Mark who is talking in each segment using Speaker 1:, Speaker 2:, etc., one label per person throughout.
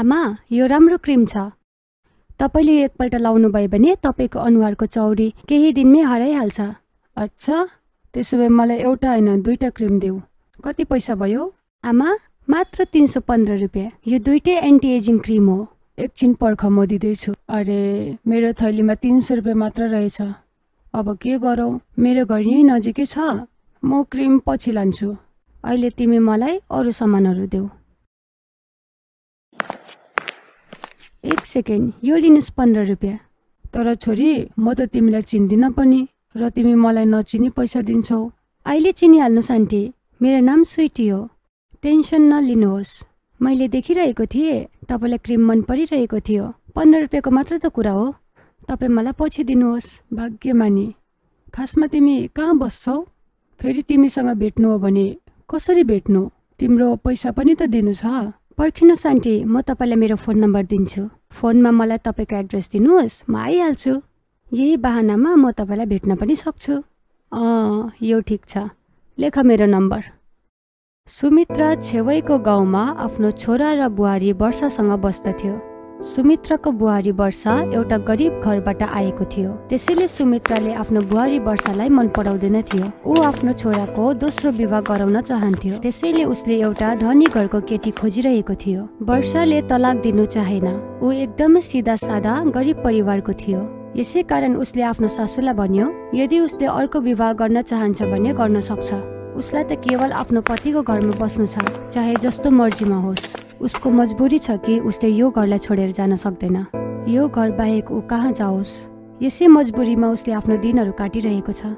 Speaker 1: आमा यो राम्रो क्रिम छ तपाईँले एकपल्ट लाउनु भयो भने तपाईँको अनुहारको चौरी केही दिनमै हराइहाल्छ अच्छा त्यसो भए मलाई एउटा होइन दुईवटा क्रिम देऊ कति पैसा भयो आमा मात्र तिन सौ पन्ध्र रुपियाँ यो दुइटै एन्टी एजिङ क्रिम हो एकछिन पर्ख म दिँदैछु अरे मेरो थैलीमा तिन सौ रुपियाँ मात्र रहेछ अब के गरौँ मेरो घर यहीँ नजिकै छ म क्रिम पछि लान्छु अहिले तिमी मलाई अरू सामानहरू देऊ एक सेकेन्ड यो लिनुहोस् पन्ध्र रुपियाँ तर छोरी म त तिमीलाई चिन्दिनँ पनि र तिमी मलाई नचिनी पैसा दिन्छौ अहिले चिनिहाल्नुहोस् आन्टी मेरो नाम स्विटी हो टेन्सन नलिनुहोस् मैले देखिरहेको थिएँ तपाईँलाई क्रिम मन परिरहेको थियो पन्ध्र रुपियाँको मात्र त कुरा हो तपाईँ मलाई पछि दिनुहोस् भाग्यमानी खासमा तिमी कहाँ बस्छौ फेरि तिमीसँग भेट्नु हो भने कसरी भेट्नु तिम्रो पैसा पनि त दिनु छ पर्खिनुहोस् आन्टी म तपाईँलाई मेरो फोन नम्बर दिन्छु फोनमा मलाई तपाईँको एड्रेस दिनुहोस् म आइहाल्छु यही बाहनामा म तपाईँलाई भेट्न पनि सक्छु अँ यो ठिक छ लेख मेरो नम्बर सुमित्रा छेवैको गाउँमा आफ्नो छोरा र बुहारी वर्षासँग बस्दथ्यो सुमित्राको बुहारी वर्षा एउटा गरिब घरबाट आएको थियो त्यसैले सुमित्राले आफ्नो बुहारी वर्षालाई मन पराउँदैन थियो ऊ आफ्नो छोराको दोस्रो विवाह गराउन चाहन्थ्यो त्यसैले उसले एउटा धनी घरको केटी खोजिरहेको थियो वर्षाले तलाक दिनु चाहेन ऊ एकदमै सिधा सादा गरिब परिवारको थियो यसै कारण उसले आफ्नो सासूलाई भन्यो यदि उसले अर्को विवाह गर्न चाहन्छ भने गर्न सक्छ उसलाई त केवल आफ्नो पतिको घरमा बस्नु छ चाहे जस्तो मर्जीमा होस् उसको मजबुरी छ कि उसले यो घरलाई छोडेर जान सक्दैन यो घर बाहेक ऊ कहाँ जाओस् यसै मजबुरीमा उसले आफ्नो दिनहरू काटिरहेको छ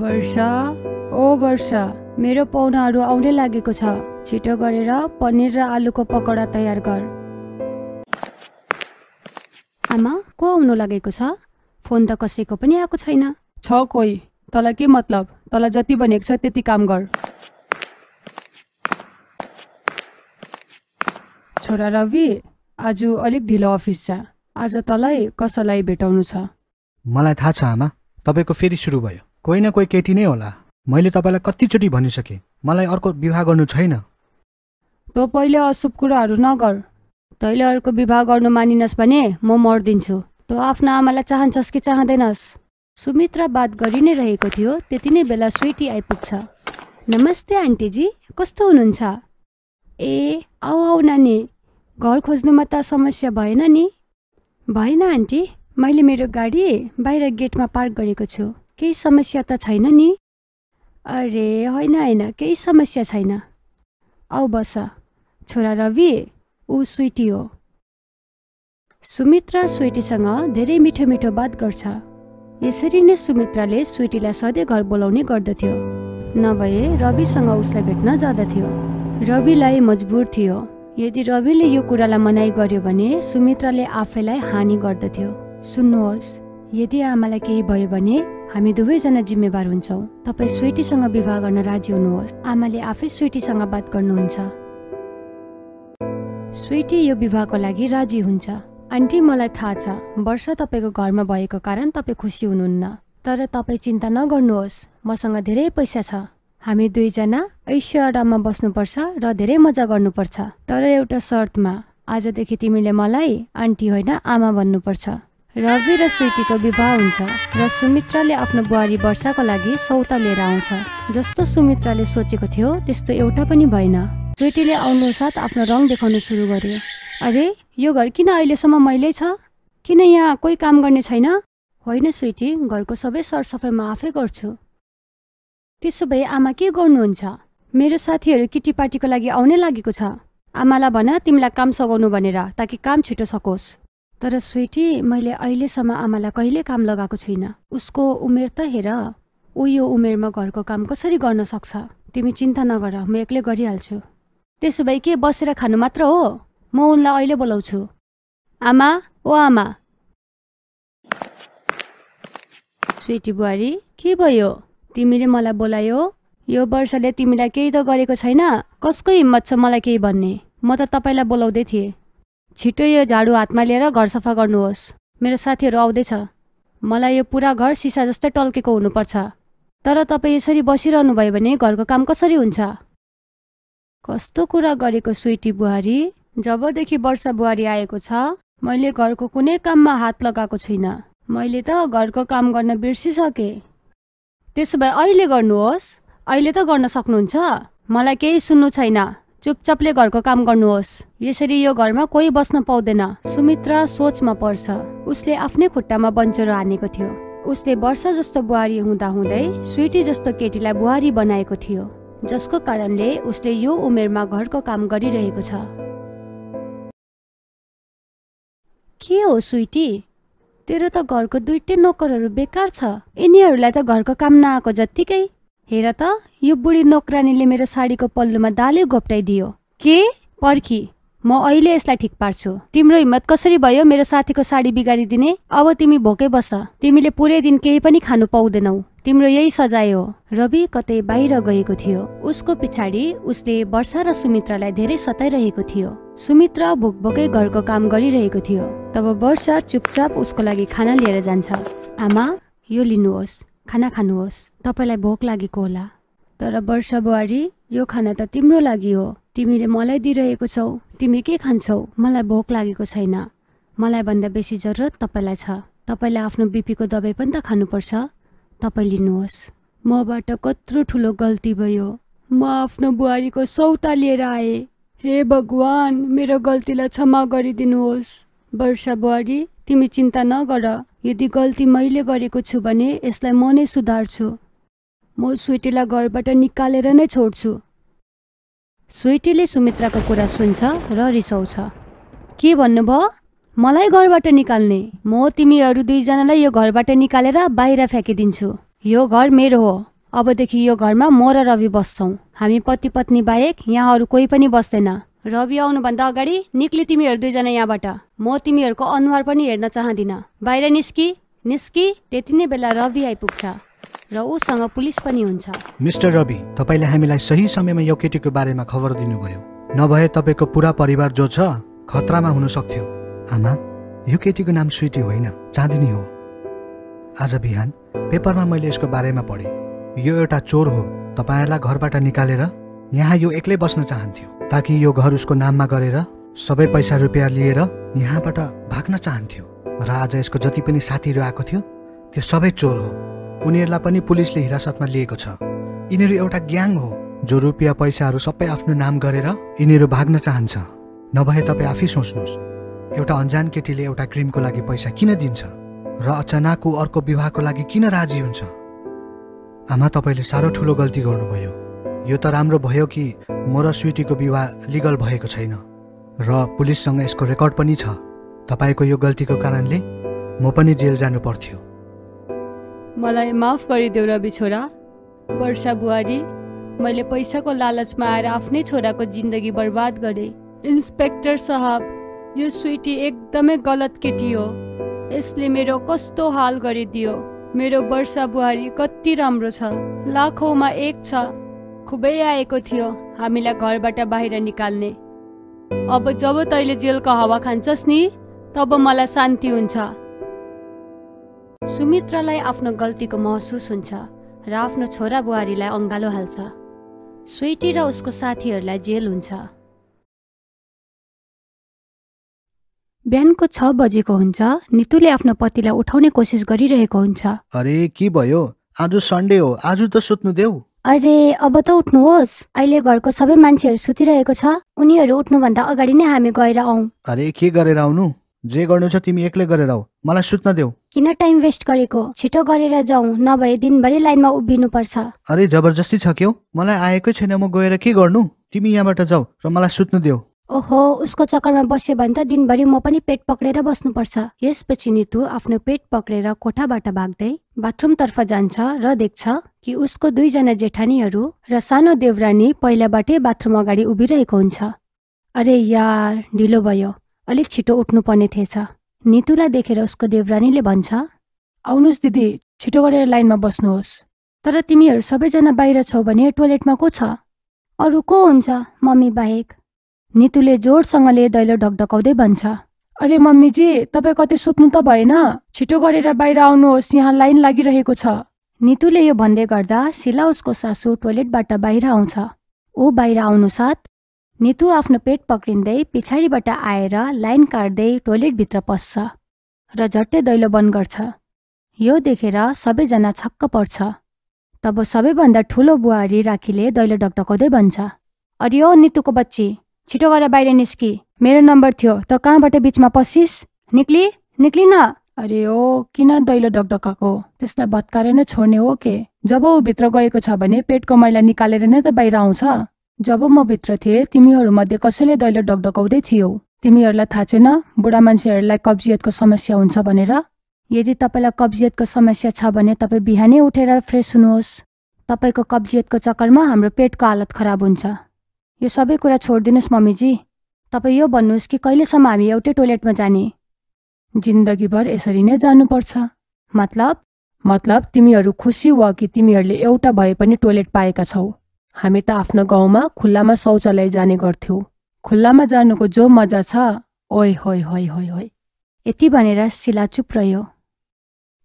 Speaker 1: वर्षा ओ वर्षा मेरो पाहुनाहरू आउनै लागेको छ छिटो गरेर पनिर र आलुको पकौडा तयार गर आमा को आउनु लागेको छ फोन त कसैको पनि आएको छैन छ कोही तँलाई के मतलब तँलाई जति भनेको छ त्यति काम गर छोरा रवि आज अलिक ढिलो अफिस छ आज तँलाई कसैलाई भेटाउनु छ
Speaker 2: मलाई थाहा छ आमा तपाईँको फेरि सुरु भयो कोही न कोही केटी नै होला मैले तपाईँलाई कतिचोटि भनिसकेँ मलाई अर्को विवाह गर्नु छैन
Speaker 1: तँ पहिले अशुभ कुराहरू नगर तैँले अर्को विवाह गर्नु मानिनस् भने म मरिदिन्छु तँ आफ्नो आमालाई चाहन्छस् कि चाहँदैनस् सुमित्रा बात गरि नै रहेको थियो त्यति नै बेला स्वेटी आइपुग्छ नमस्ते आन्टीजी कस्तो हुनुहुन्छ ए आऊ आऊ नानी घर खोज्नुमा त समस्या भएन नि भएन आन्टी मैले मेरो गाडी बाहिर गेटमा पार्क गरेको छु केही समस्या त छैन नि अरे होइन होइन केही समस्या छैन औ बस छोरा रवि ऊ स्विटी हो सुमित्रा स्विटीसँग धेरै मिठो मिठो बात गर्छ यसरी नै सुमित्राले स्विटीलाई सधैँ घर बोलाउने गर्दथ्यो नभए रविसँग उसलाई भेट्न जाँदथ्यो रविलाई मजबुर थियो यदि रविले यो कुरालाई मनाइ गर्यो भने सुमित्राले आफैलाई हानि गर्दथ्यो सुन्नुहोस् यदि आमालाई केही भयो भने हामी दुवैजना जिम्मेवार हुन्छौँ तपाईँ स्वेटीसँग विवाह गर्न राजी हुनुहोस् आमाले आफै स्वेटीसँग बात गर्नुहुन्छ स्वेटी यो विवाहको लागि राजी हुन्छ आन्टी मलाई थाहा छ वर्ष तपाईँको घरमा भएको कारण तपाईँ खुसी हुनुहुन्न तर तपाईँ चिन्ता नगर्नुहोस् मसँग धेरै पैसा छ हामी दुईजना ऐश्वरमा बस्नुपर्छ र धेरै मजा गर्नुपर्छ तर एउटा सर्तमा आजदेखि तिमीले मलाई आन्टी होइन आमा भन्नुपर्छ रवि र स्वीटीको विवाह हुन्छ र सुमित्राले आफ्नो बुहारी वर्षाको लागि सौता लिएर आउँछ जस्तो सुमित्राले सोचेको थियो त्यस्तो एउटा पनि भएन स्वेटीले आउनु साथ आफ्नो रङ देखाउनु सुरु गर्यो अरे यो घर किन अहिलेसम्म मैलै छ किन यहाँ कोही काम गर्ने छैन होइन स्वेटी घरको सबै सरसफाइ म आफै गर्छु त्यसो भए आमा के गर्नुहुन्छ मेरो साथीहरू किटी पार्टीको लागि आउनै लागेको छ आमालाई भन तिमीलाई काम सघाउनु भनेर ताकि काम छिटो सकोस् तर स्वेटी मैले अहिलेसम्म आमालाई कहिले काम लगाएको छुइनँ उसको उमेर त हेर ऊ यो उमेरमा घरको काम कसरी गर्न सक्छ तिमी चिन्ता नगर म एक्लै गरिहाल्छु त्यसो भए के बसेर खानु मात्र हो म उनलाई अहिले बोलाउँछु आमा ओ आमा स्वेटी बुहारी के भयो तिमीले मलाई बोलायो यो वर्षले तिमीलाई केही त गरेको छैन कसको हिम्मत छ मलाई केही भन्ने म त तपाईँलाई बोलाउँदै थिएँ छिटो यो झाडु हातमा लिएर घर सफा गर्नुहोस् मेरो साथीहरू आउँदैछ मलाई यो पुरा घर सिसा जस्तै टल्केको हुनुपर्छ तर तपाईँ यसरी बसिरहनु भयो भने घरको काम कसरी हुन्छ कस्तो कुरा गरेको स्विटी बुहारी जबदेखि वर्ष बुहारी आएको छ मैले घरको कुनै काममा हात लगाएको छुइनँ मैले त घरको काम गर्न बिर्सिसकेँ त्यसो भए अहिले गर्नुहोस् अहिले त गर्न सक्नुहुन्छ मलाई केही सुन्नु छैन चुपचापले घरको काम गर्नुहोस् यसरी यो घरमा कोही बस्न पाउँदैन सुमित्रा सोचमा पर्छ उसले आफ्नै खुट्टामा बन्चरो हानेको थियो उसले वर्ष जस्तो बुहारी हुँदा हुँदै स्विटी जस्तो केटीलाई बुहारी बनाएको थियो जसको कारणले उसले यो उमेरमा घरको काम गरिरहेको छ के हो स्विटी तेरो त घरको दुइटै नोकरहरू बेकार छ यिनीहरूलाई त घरको काम नआएको जत्तिकै हेर त यो बुढी नोकरानीले मेरो साडीको पल्लोमा दालै घोप्टाइदियो के पर्खी म अहिले यसलाई ठिक पार्छु तिम्रो हिम्मत कसरी भयो मेरो साथीको साडी बिगारिदिने अब तिमी भोकै बस तिमीले पुरै दिन केही पनि खानु पाउँदैनौ तिम्रो यही सजाय हो रवि कतै बाहिर गएको थियो उसको पछाडि उसले वर्षा र सुमित्रालाई धेरै सताइरहेको थियो सुमित्रा भोकभोकै घरको काम गरिरहेको थियो तब वर्षा चुपचाप उसको लागि खाना लिएर जान्छ आमा यो लिनुहोस् खाना खानुहोस् तपाईँलाई भोक लागेको होला तर वर्षा बुहारी यो खाना त तिम्रो लागि हो तिमीले मलाई दिइरहेको छौ तिमी के खान्छौ मलाई भोक लागेको छैन मलाई भन्दा बेसी जरुरत तपाईँलाई छ तपाईँलाई आफ्नो बिपीको दबाई पनि त खानुपर्छ तपाईँ लिनुहोस् मबाट कत्रो ठुलो गल्ती भयो म आफ्नो बुहारीको सौता लिएर आएँ हे भगवान् मेरो गल्तीलाई क्षमा गरिदिनुहोस् वर्षा बुहारी तिमी चिन्ता नगर यदि गल्ती मैले गरेको छु भने यसलाई म नै सुधार्छु म स्वेटीलाई घरबाट निकालेर नै छोड्छु स्वेटीले सुमित्राको कुरा सुन्छ र रिसाउँछ के भन्नुभयो मलाई घरबाट निकाल्ने म तिमीहरू दुईजनालाई यो घरबाट निकालेर बाहिर फ्याँकिदिन्छु यो घर मेरो हो अबदेखि यो घरमा म र रवि बस्छौँ हामी पति पत्नी बाहेक यहाँ अरू कोही पनि बस्दैन रवि आउनुभन्दा अगाडि निक्ले तिमीहरू दुईजना यहाँबाट म तिमीहरूको अनुहार पनि हेर्न चाहदिन बाहिर निस्कि निस्कि त्यति नै बेला रवि आइपुग्छ र उसँग पुलिस पनि हुन्छ
Speaker 2: मिस्टर रवि तपाईँले हामीलाई सही समयमा यो केटीको बारेमा खबर दिनुभयो नभए तपाईँको पुरा परिवार जो छ खतरामा हुन सक्थ्यो आमा यो केटीको नाम स्विटी होइन चाँदनी हो आज बिहान पेपरमा मैले यसको बारेमा पढेँ यो एउटा चोर हो तपाईँहरूलाई घरबाट निकालेर यहाँ यो एक्लै बस्न चाहन्थ्यो ताकि यो घर उसको नाममा गरेर सबै पैसा रुपियाँ लिएर यहाँबाट भाग्न चाहन्थ्यो र आज यसको जति पनि साथीहरू आएको थियो त्यो सबै चोर हो उनीहरूलाई पनि पुलिसले हिरासतमा लिएको छ यिनीहरू एउटा ग्याङ हो जो रुपियाँ पैसाहरू सबै आफ्नो नाम गरेर यिनीहरू भाग्न चाहन्छ नभए तपाईँ आफै सोच्नुहोस् एउटा अन्जान केटीले एउटा क्रिमको लागि पैसा किन दिन्छ र अचानाको अर्को विवाहको लागि किन राजी हुन्छ आमा तपाईँले साह्रो ठुलो गल्ती गर्नुभयो यो त राम्रो भयो कि म र स्विटीको विवाह लिगल भएको छैन र पुलिससँग यसको रेकर्ड पनि छ तपाईँको यो गल्तीको कारणले म पनि जेल जानु पर्थ्यो
Speaker 1: मलाई माफ गरिदेऊ रवि छोरा वर्षा बुहारी मैले पैसाको लालचमा आएर आफ्नै छोराको जिन्दगी बर्बाद गरेँ इन्सपेक्टर साहब यो स्विटी एकदमै गलत केटी हो यसले मेरो कस्तो हाल गरिदियो मेरो वर्षा बुहारी कति राम्रो छ लाखौँमा एक छ खुबै आएको थियो हामीलाई घरबाट बाहिर निकाल्ने अब जब तैँले जेलको हावा खान्छस् नि तब मलाई शान्ति हुन्छ सुमित्रालाई आफ्नो गल्तीको महसुस हुन्छ र आफ्नो छोरा बुहारीलाई अङ्गालो हाल्छ स्वेटी र उसको साथीहरूलाई जेल हुन्छ बिहानको छ बजेको हुन्छ नितुले आफ्नो पतिलाई उठाउने कोसिस गरिरहेको हुन्छ
Speaker 2: अरे के भयो आज सन्डे हो आज त सुत्नु देऊ
Speaker 1: अरे अब त उठ्नुहोस् अहिले घरको सबै मान्छेहरू सुतिरहेको छ उनीहरू उठ्नुभन्दा अगाडि नै हामी गएर आऊ
Speaker 2: अरे के गरेर आउनु जे गर्नु छ तिमी एक्लै गरेर आऊ मलाई सुत्न देऊ
Speaker 1: किन टाइम वेस्ट गरेको छिटो गरेर जाउँ नभए दिनभरि लाइनमा उभिनु पर्छ
Speaker 2: अरे जबरजस्ती छ क्यौ मलाई आएकै छैन म गएर के गर्नु तिमी यहाँबाट जाऊ र मलाई सुत्नु देऊ
Speaker 1: ओहो उसको चक्करमा बस्यो भने त दिनभरि म पनि पेट पक्रेर बस्नुपर्छ यसपछि नितु आफ्नो पेट पक्रेर कोठाबाट भाग्दै बाथरुमतर्फ जान्छ र देख्छ कि उसको दुईजना जेठानीहरू र सानो देवरानी पहिलाबाटै बाथरुम अगाडि उभिरहेको हुन्छ अरे यार ढिलो भयो अलिक छिटो उठ्नुपर्ने थिएछ नितुलाई देखेर उसको देवरानीले भन्छ आउनुहोस् दिदी छिटो गरेर लाइनमा बस्नुहोस् तर तिमीहरू सबैजना बाहिर छौ भने टोइलेटमा को छ अरू को हुन्छ मम्मी बाहेक नितुले जोडसँगले दैलो ढकढकाउँदै भन्छ अरे मम्मीजी तपाईँ कति सुत्नु त भएन छिटो गरेर बाहिर आउनुहोस् यहाँ लाइन लागिरहेको छ नितुले यो भन्दै गर्दा शिला उसको सासु टोइलेटबाट बाहिर आउँछ ऊ बाहिर आउनु आउनुसाथ नितु आफ्नो पेट पक्रिँदै पछाडिबाट आएर लाइन काट्दै टोइलेटभित्र पस्छ र झट्टै दैलो बन्द गर्छ यो देखेर सबैजना छक्क पर्छ तब सबैभन्दा ठुलो बुहारी राखीले दैलो ढकढकाउँदै भन्छ अरे हो नितुको बच्ची छिटो गरेर बाहिर निस्की मेरो नम्बर थियो त कहाँबाट बिचमा पसिस निक्ली निक्लिन अरे हो किन दैलो ढकढकाएको त्यसलाई भत्काएर नै छोड्ने हो के जब ऊ भित्र गएको छ भने पेटको मैला निकालेर नै त बाहिर आउँछ जब म भित्र थिएँ तिमीहरूमध्ये कसैले दैलो ढकढकाउँदै थियौ तिमीहरूलाई थाहा छैन बुढा मान्छेहरूलाई कब्जियतको समस्या हुन्छ भनेर यदि तपाईँलाई कब्जियतको समस्या छ भने तपाईँ बिहानै उठेर फ्रेस हुनुहोस् तपाईँको कब्जियतको चक्करमा हाम्रो पेटको हालत खराब हुन्छ यो सबै कुरा छोडिदिनुहोस् मम्मीजी तपाईँ यो भन्नुहोस् कि कहिलेसम्म हामी एउटै टोयलेटमा जाने जिन्दगीभर यसरी नै जानुपर्छ मतलब मतलब तिमीहरू खुसी वा कि तिमीहरूले एउटा भए पनि टोयलेट पाएका छौ हामी त आफ्नो गाउँमा खुल्लामा शौचालय जाने गर्थ्यौँ खुल्लामा जानुको जो मजा छ ओइ होइ होइ होइ होइ यति भनेर शिला चुप रह्यो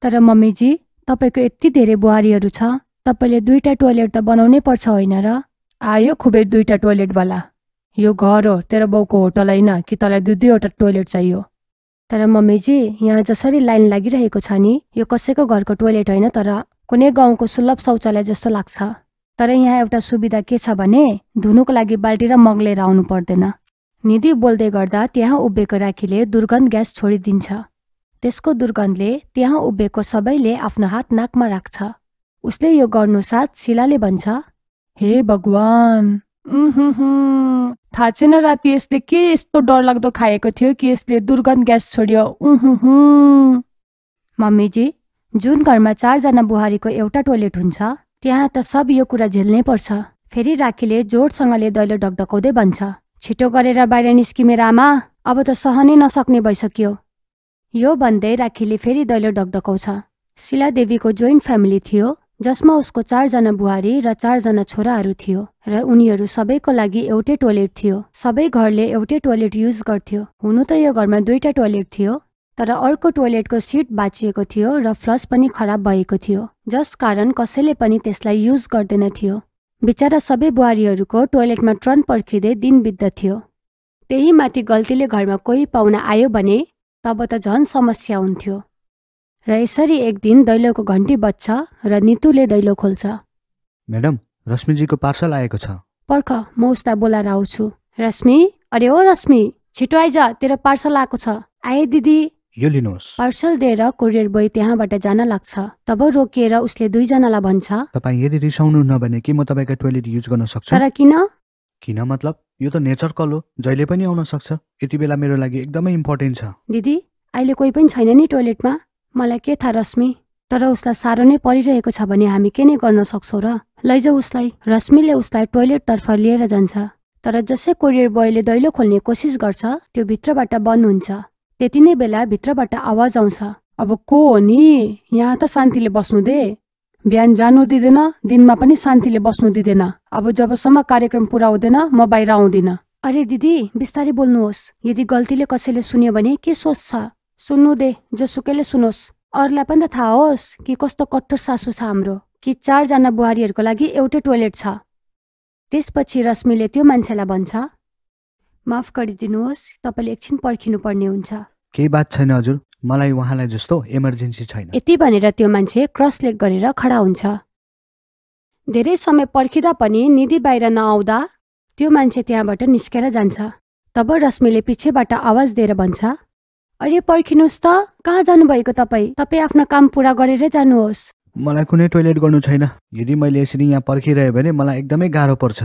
Speaker 1: तर मम्मीजी तपाईँको यति धेरै बुहारीहरू छ तपाईँले दुईवटा टोइलेट त बनाउनै पर्छ होइन र आयो खुबेर दुईवटा टोइलेटवाला यो घर हो तेरो बाउको होटल होइन कि तँलाई दुई दुईवटा टोइलेट चाहियो तर मम्मीजी यहाँ जसरी लाइन लागिरहेको छ नि यो कसैको घरको टोइलेट होइन तर कुनै गाउँको सुलभ शौचालय जस्तो लाग्छ तर यहाँ एउटा सुविधा के छ भने धुनुको लागि बाल्टी र मग लिएर आउनु पर्दैन निधि बोल्दै गर्दा त्यहाँ उभिएको राखीले दुर्गन्ध ग्यास छोडिदिन्छ त्यसको दुर्गन्धले त्यहाँ उभिएको सबैले आफ्नो हात नाकमा राख्छ उसले यो गर्नु साथ शिलाले भन्छ हे भगवान् थाहा छैन राति यसले के यस्तो डरलाग्दो खाएको थियो कि यसले दुर्गन्ध ग्यास छोड्यो मम्मीजी जुन घरमा चारजना बुहारीको एउटा टोयलेट हुन्छ त्यहाँ त सब यो कुरा झेल्नै पर्छ फेरि राखीले जोडसँगले दैलो ढकढकाउँदै भन्छ छिटो गरेर बाहिर निस्किमेर रामा आमा अब त सहनै नसक्ने भइसक्यो यो भन्दै राखीले फेरि दैलो ढकढकाउँछ शिलादेवीको जोइन्ट फ्यामिली थियो जसमा उसको चारजना बुहारी र चारजना छोराहरू थियो र उनीहरू सबैको लागि एउटै टोयलेट थियो सबै घरले एउटै टोयलेट युज गर्थ्यो हुनु त यो घरमा दुईवटा टोयलेट थियो तर अर्को टोयलेटको सिट बाँचिएको थियो र फ्लस पनि खराब भएको थियो जस कारण कसैले पनि त्यसलाई युज गर्दैन थियो बिचरा सबै बुहारीहरूको टोयलेटमा ट्रन पर्खिँदै दिन बित्दथ्यो त्यही माथि गल्तीले घरमा कोही पाहुना आयो भने तब त झन् समस्या हुन्थ्यो र यसरी एक दिन दैलोको घन्टी बज्छ र नितुले दैलो खोल्छ
Speaker 2: म्याडम रश्मिजीको पार्सल आएको छ
Speaker 1: पर्ख म उसलाई बोलाएर आउँछु रश्मि अरे ओ रश्मि छिटो आइज तेरो पार्सल आएको छ आए दिदी यो लिनुहोस् पार्सल दिएर कोरियर बोय त्यहाँबाट जान लाग्छ तब रोकिएर उसले दुईजनालाई भन्छ
Speaker 2: तपाईँ यदि रिसाउनु नभने के म तपाईँको टोइलेट युज गर्न सक्छु तर किन किन मतलब यो त नेचर कल हो जहिले पनि आउन सक्छ यति बेला मेरो लागि एकदमै इम्पोर्टेन्ट छ
Speaker 1: दिदी अहिले कोही पनि छैन नि टोइलेटमा मलाई के थाहा रश्मि तर उसलाई साह्रो नै परिरहेको छ भने हामी के नै गर्न सक्छौँ र लैजाऊ उसलाई रश्मिले उसलाई टोइलेटतर्फ लिएर जान्छ तर जसै कोरियर बोयले दैलो खोल्ने कोसिस गर्छ त्यो भित्रबाट बन्द हुन्छ त्यति नै बेला भित्रबाट आवाज आउँछ अब को हो नि यहाँ त शान्तिले बस्नु दे बिहान जानु दिँदैन दिनमा पनि शान्तिले बस्नु दिँदैन अब जबसम्म कार्यक्रम पुरा हुँदैन म बाहिर आउँदिन अरे दिदी बिस्तारै बोल्नुहोस् यदि गल्तीले कसैले सुन्यो भने के सोच्छ सुन्नु दे जोसुकैले सुनोस् अरूलाई पनि त थाहा होस् कि कस्तो कट्टर सासु छ हाम्रो कि चारजना बुहारीहरूको लागि एउटै टोयलेट छ त्यसपछि रश्मिले त्यो मान्छेलाई भन्छ माफ गरिदिनुहोस् तपाईँले एकछिन पर्खिनु पर्ने हुन्छ
Speaker 2: केही बात छैन हजुर मलाई उहाँलाई जस्तो इमर्जेन्सी छैन
Speaker 1: यति भनेर त्यो मान्छे क्रस लेग गरेर खडा हुन्छ धेरै समय पर्खिँदा पनि निधि बाहिर नआउँदा त्यो मान्छे त्यहाँबाट निस्केर जान्छ तब रश्मिले पछिबाट आवाज दिएर भन्छ अरे पर्खिनुहोस् त कहाँ जानुभएको तपाईँ तपाईँ आफ्नो काम पुरा गरेरै जानुहोस्
Speaker 2: मलाई कुनै टोइलेट गर्नु छैन यदि मैले यसरी यहाँ पर्खिरहेँ भने मलाई एकदमै गाह्रो पर्छ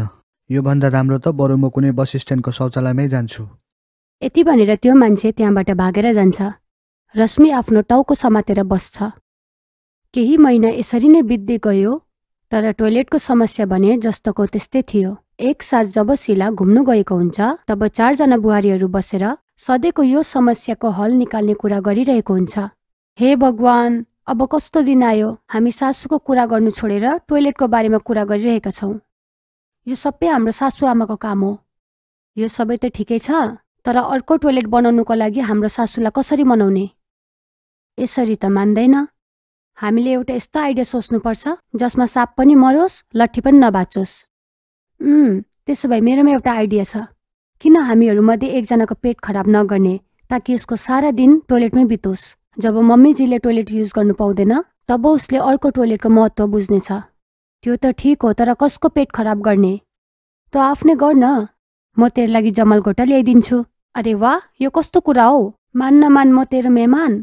Speaker 2: योभन्दा राम्रो त बरु म कुनै बस स्ट्यान्डको शौचालयमै जान्छु
Speaker 1: यति भनेर त्यो मान्छे त्यहाँबाट भागेर जान्छ रश्मि आफ्नो टाउको समातेर बस्छ केही महिना यसरी नै बित्दै गयो तर टोइलेटको समस्या भने जस्तोको त्यस्तै थियो एक साथ जब शिला घुम्नु गएको हुन्छ तब चारजना बुहारीहरू बसेर सधैँको यो समस्याको हल निकाल्ने कुरा गरिरहेको हुन्छ हे भगवान् अब कस्तो दिन आयो हामी सासूको कुरा गर्नु छोडेर टोइलेटको बारेमा कुरा गरिरहेका छौँ यो सबै हाम्रो सासूआमाको काम हो यो सबै त ठिकै छ तर अर्को टोइलेट बनाउनुको लागि हाम्रो सासूलाई कसरी मनाउने यसरी त मान्दैन हामीले एउटा यस्तो आइडिया सोच्नुपर्छ जसमा साप पनि मरोस् लट्ठी पनि नबाचोस् त्यसो भए मेरोमा एउटा आइडिया छ किन हामीहरूमध्ये एकजनाको पेट खराब नगर्ने ताकि उसको सारा दिन टोइलेटमै बितोस् जब मम्मीजीले टोइलेट युज गर्नु पाउँदैन तब उसले अर्को टोइलेटको महत्त्व बुझ्नेछ त्यो त ठिक हो तर कसको पेट खराब गर्ने त आफ्नै न म तेरो लागि जमल घोटा ल्याइदिन्छु अरे वाह यो कस्तो कुरा हो न मान म तेरो मेहमान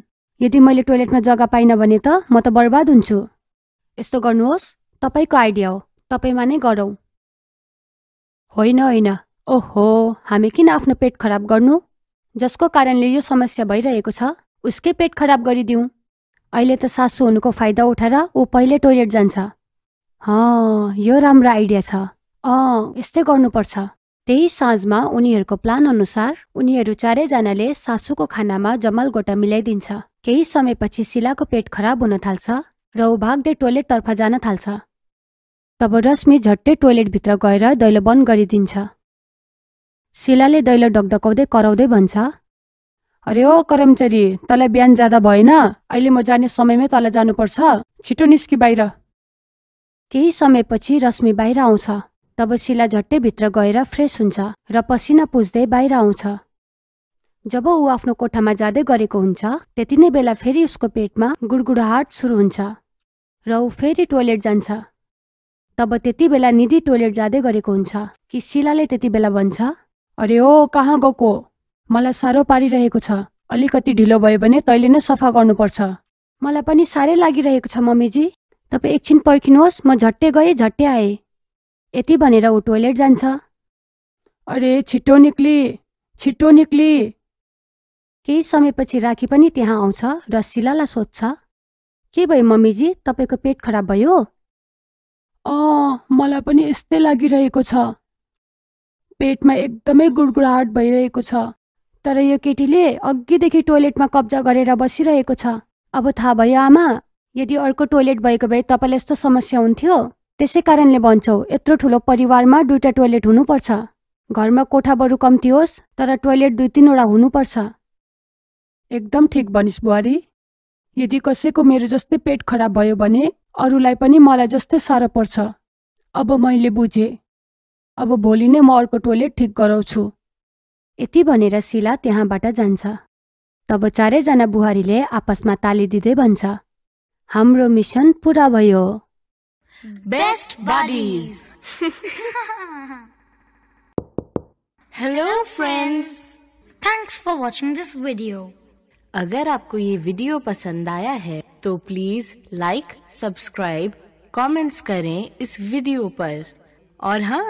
Speaker 1: यदि मैले टोइलेटमा जग्गा पाइनँ भने त म त बर्बाद हुन्छु यस्तो गर्नुहोस् तपाईँको आइडिया हो तपाईँमा नै गरौँ होइन होइन ओहो हामी किन आफ्नो पेट खराब गर्नु जसको कारणले यो समस्या भइरहेको छ उसकै पेट खराब गरिदिउँ अहिले त सासु हुनुको फाइदा उठाएर ऊ पहिले टोइलेट जान्छ हँ यो राम्रो आइडिया छ अँ यस्तै गर्नुपर्छ त्यही साँझमा उनीहरूको प्लान अनुसार उनीहरू चारैजनाले सासुको खानामा जमल गोटा मिलाइदिन्छ केही समयपछि शिलाको पेट खराब हुन थाल्छ र ऊ भाग्दै टोइलेटतर्फ जान थाल्छ तब रश्मि झट्टै टोइलेटभित्र गएर दैलो बन्द गरिदिन्छ शिलाले दैलो डकडकाउँदै कराउँदै भन्छ अरे ओ कर्मचारी तँलाई बिहान जाँदा भएन अहिले म जाने समयमै तँलाई जानुपर्छ छिटो निस्कि बाहिर केही समयपछि रश्मि बाहिर आउँछ तब शिला झट्टै भित्र गएर फ्रेस हुन्छ र पसिना पुज्दै बाहिर आउँछ जब ऊ आफ्नो कोठामा जाँदै गरेको हुन्छ त्यति नै बेला फेरि उसको पेटमा गुडगुडाहाट सुरु हुन्छ र ऊ फेरि टोयलेट जान्छ तब त्यति बेला निधि टोयलेट जाँदै गरेको हुन्छ कि शिलाले त्यति बेला भन्छ अरे ओ कहाँ गएको मलाई साह्रो पारिरहेको छ अलिकति ढिलो भयो भने तैँले नै सफा गर्नुपर्छ मलाई पनि साह्रै लागिरहेको छ मम्मीजी तपाईँ एकछिन पर्खिनुहोस् म झट्टै गएँ झट्टै आएँ यति भनेर ऊ टोइलेट जान्छ अरे छिटो निक्ली छिटो निक्ली केही समयपछि राखी पनि त्यहाँ आउँछ र शिलालाई सोध्छ के भयो मम्मीजी तपाईँको पेट खराब भयो अँ मलाई पनि यस्तै लागिरहेको छ पेटमा एकदमै गुडगुडाहट भइरहेको छ तर यो केटीले अघिदेखि टोइलेटमा कब्जा गरेर बसिरहेको छ अब थाहा भयो आमा यदि अर्को टोइलेट भएको भए तपाईँलाई यस्तो समस्या हुन्थ्यो त्यसै कारणले भन्छौ यत्रो ठुलो परिवारमा दुईवटा टोइलेट हुनुपर्छ घरमा कोठा बरु कम्ती होस् तर टोइलेट दुई तिनवटा हुनुपर्छ एकदम ठिक भनिस् बुहारी यदि कसैको मेरो जस्तै पेट खराब भयो भने अरूलाई पनि मलाई जस्तै साह्रो पर्छ अब मैले बुझेँ अब भोलि नै म अर्को टोयलेट ठिक गराउँछु यति भनेर शिला त्यहाँबाट जान्छ तब चारैजना बुहारीले आपसमा ताली दिँदै भन्छ हाम्रो मिसन पुरा भयो best hello friends thanks for watching this video अगर आपको ये वीडियो पसंद आया है तो प्लीज लाइक सब्सक्राइब कमेंट्स करें इस वीडियो पर और हाँ